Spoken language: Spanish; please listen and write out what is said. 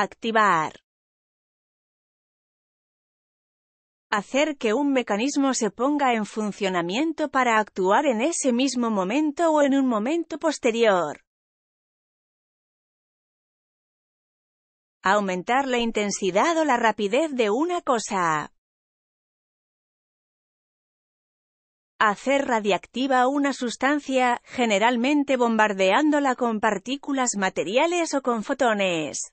Activar. Hacer que un mecanismo se ponga en funcionamiento para actuar en ese mismo momento o en un momento posterior. Aumentar la intensidad o la rapidez de una cosa. hacer radiactiva una sustancia, generalmente bombardeándola con partículas materiales o con fotones.